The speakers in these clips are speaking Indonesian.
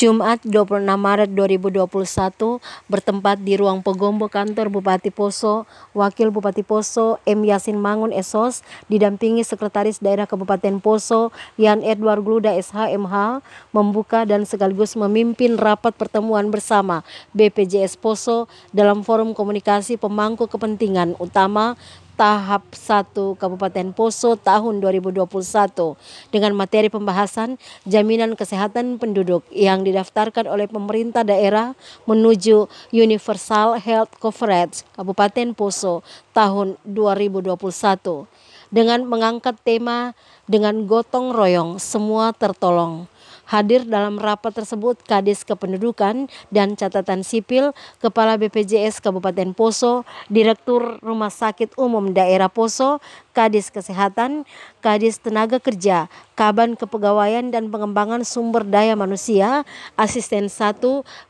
Jumat 26 Maret 2021 bertempat di ruang Pegombo kantor Bupati Poso, Wakil Bupati Poso M. Yasin Mangun Esos didampingi Sekretaris Daerah Kabupaten Poso Yan Edward Gluda SHMH membuka dan sekaligus memimpin rapat pertemuan bersama BPJS Poso dalam forum komunikasi pemangku kepentingan utama tahap 1 Kabupaten Poso tahun 2021 dengan materi pembahasan jaminan kesehatan penduduk yang didaftarkan oleh pemerintah daerah menuju Universal Health Coverage Kabupaten Poso tahun 2021 dengan mengangkat tema dengan gotong royong semua tertolong Hadir dalam rapat tersebut Kadis Kependudukan dan Catatan Sipil, Kepala BPJS Kabupaten Poso, Direktur Rumah Sakit Umum Daerah Poso, Kadis Kesehatan, Kadis Tenaga Kerja, Kaban Kepegawaian dan Pengembangan Sumber Daya Manusia, Asisten 1,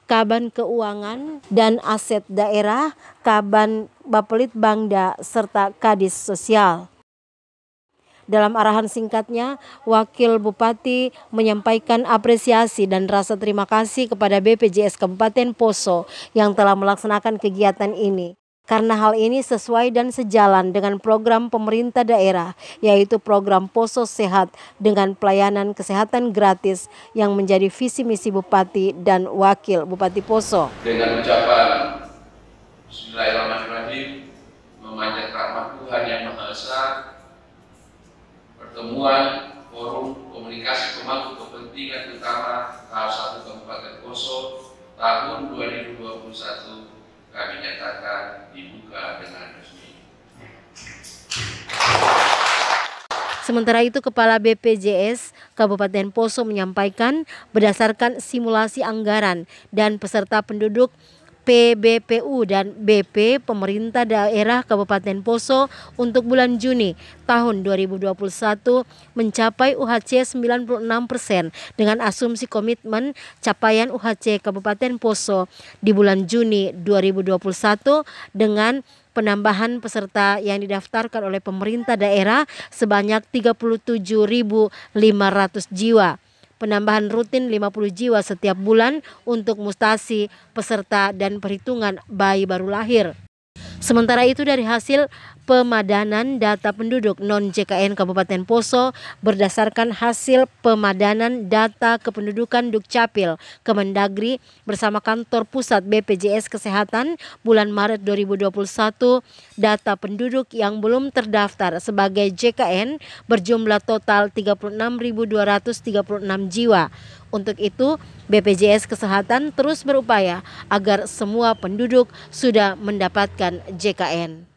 Kaban Keuangan dan Aset Daerah, Kaban Bapelit Bangda, serta Kadis Sosial. Dalam arahan singkatnya, Wakil Bupati menyampaikan apresiasi dan rasa terima kasih kepada BPJS Kabupaten Poso yang telah melaksanakan kegiatan ini karena hal ini sesuai dan sejalan dengan program pemerintah daerah, yaitu program Poso Sehat dengan pelayanan kesehatan gratis yang menjadi visi misi Bupati dan Wakil Bupati Poso. Dengan ucapan pertemuan forum komunikasi pemangku kepentingan utama tahap 1 Kabupaten Poso tahun 2021 kami nyatakan dibuka dengan resmi. Sementara itu Kepala BPJS Kabupaten Poso menyampaikan berdasarkan simulasi anggaran dan peserta penduduk PBPU dan BP pemerintah daerah Kabupaten Poso untuk bulan Juni tahun 2021 mencapai UHC 96 persen dengan asumsi komitmen capaian UHC Kabupaten Poso di bulan Juni 2021 dengan penambahan peserta yang didaftarkan oleh pemerintah daerah sebanyak 37.500 jiwa penambahan rutin 50 jiwa setiap bulan untuk mustasi, peserta, dan perhitungan bayi baru lahir. Sementara itu dari hasil pemadanan data penduduk non-JKN Kabupaten Poso berdasarkan hasil pemadanan data kependudukan Dukcapil Kemendagri bersama kantor pusat BPJS Kesehatan bulan Maret 2021 data penduduk yang belum terdaftar sebagai JKN berjumlah total 36.236 jiwa. Untuk itu, BPJS Kesehatan terus berupaya agar semua penduduk sudah mendapatkan JKN.